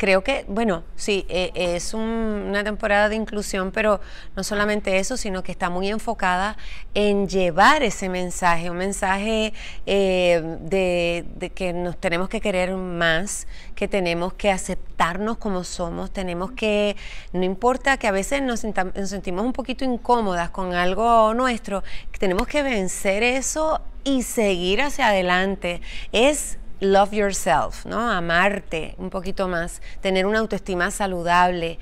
creo que, bueno, sí, eh, es una temporada de inclusión, pero no solamente eso, sino que está muy enfocada en llevar ese mensaje, un mensaje eh, de, que nos tenemos que querer más, que tenemos que aceptarnos como somos, tenemos que, no importa que a veces nos, sentimos un poquito incómodas con algo nuestro, tenemos que vencer eso y seguir hacia adelante. Es love yourself, ¿no? Amarte un poquito más, tener una autoestima saludable.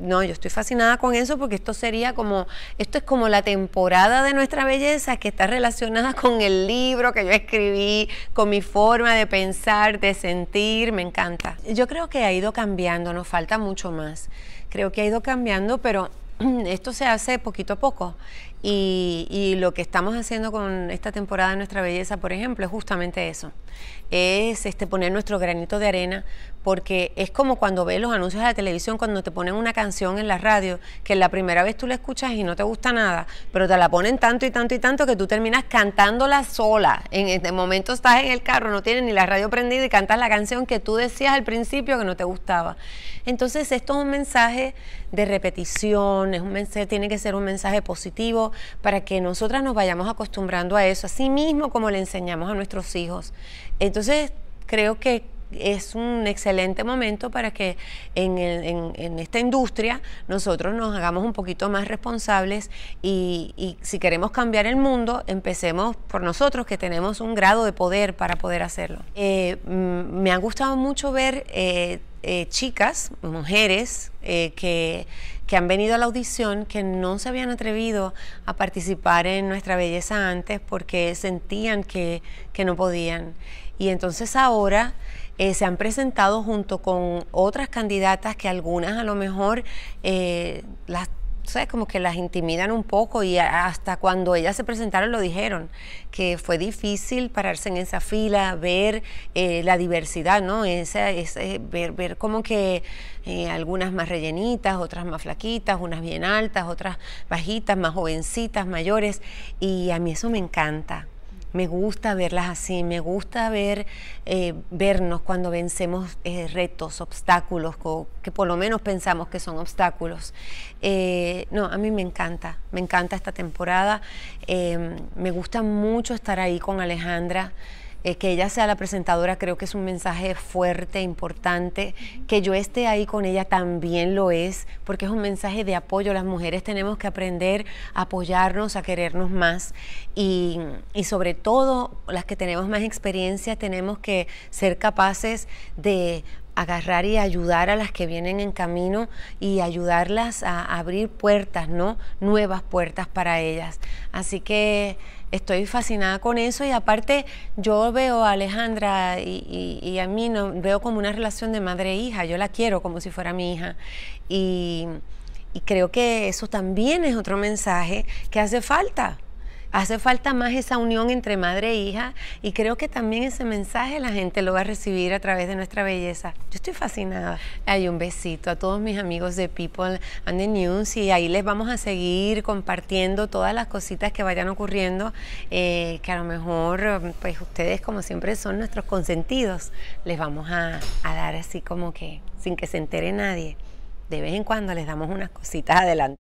no, yo estoy fascinada con eso porque esto sería como, esto es como la temporada de nuestra belleza que está relacionada con el libro que yo escribí, con mi forma de pensar, de sentir, me encanta. Yo creo que ha ido cambiando, nos falta mucho más. Creo que ha ido cambiando, pero esto se hace poquito a poco y, lo que estamos haciendo con esta temporada de Nuestra Belleza, por ejemplo, es justamente eso, es este, poner nuestro granito de arena porque es como cuando ves los anuncios de la televisión, cuando te ponen una canción en la radio, que la primera vez tú la escuchas y no te gusta nada, pero te la ponen tanto y tanto y tanto que tú terminas cantándola sola. En este momento estás en el carro, no tienes ni la radio prendida y cantas la canción que tú decías al principio que no te gustaba. Entonces, esto es un mensaje de repetición, es un mensaje, tiene que ser un mensaje positivo para que nosotras nos vayamos acostumbrando a eso, así mismo como le enseñamos a nuestros hijos. Entonces, creo que es un excelente momento para que en, en, esta industria nosotros nos hagamos un poquito más responsables y, si queremos cambiar el mundo, empecemos por nosotros que tenemos un grado de poder para poder hacerlo. Eh, me ha gustado mucho ver... Eh, eh, chicas, mujeres, eh, que, que, han venido a la audición, que no se habían atrevido a participar en nuestra belleza antes porque sentían que, que no podían. Y entonces ahora eh, se han presentado junto con otras candidatas que algunas a lo mejor las como que las intimidan un poco y hasta cuando ellas se presentaron lo dijeron, que fue difícil pararse en esa fila, ver eh, la diversidad, ¿no? Esa, ver, ver como que eh, algunas más rellenitas, otras más flaquitas, unas bien altas, otras bajitas, más jovencitas, mayores, y a mí eso me encanta. Me gusta verlas así, me gusta ver, eh, vernos cuando vencemos eh, retos, obstáculos, que por lo menos pensamos que son obstáculos. Eh, no, a mí me encanta, me encanta esta temporada. me gusta mucho estar ahí con Alejandra. Eh, que ella sea la presentadora, creo que es un mensaje fuerte, importante. Que yo esté ahí con ella también lo es, porque es un mensaje de apoyo. Las mujeres tenemos que aprender a apoyarnos, a querernos más. Y, y sobre todo, las que tenemos más experiencia, tenemos que ser capaces de agarrar y ayudar a las que vienen en camino y ayudarlas a abrir puertas, ¿no? Nuevas puertas para ellas. Así que estoy fascinada con eso y aparte yo veo a Alejandra y, a mí no, veo como una relación de madre e hija, yo la quiero como si fuera mi hija y creo que eso también es otro mensaje que hace falta Hace falta más esa unión entre madre e hija y creo que también ese mensaje la gente lo va a recibir a través de nuestra belleza. Yo estoy fascinada. Hay un besito a todos mis amigos de People and the News y ahí les vamos a seguir compartiendo todas las cositas que vayan ocurriendo, eh, que a lo mejor pues ustedes como siempre son nuestros consentidos, les vamos a, a dar así como que sin que se entere nadie. De vez en cuando les damos unas cositas adelante.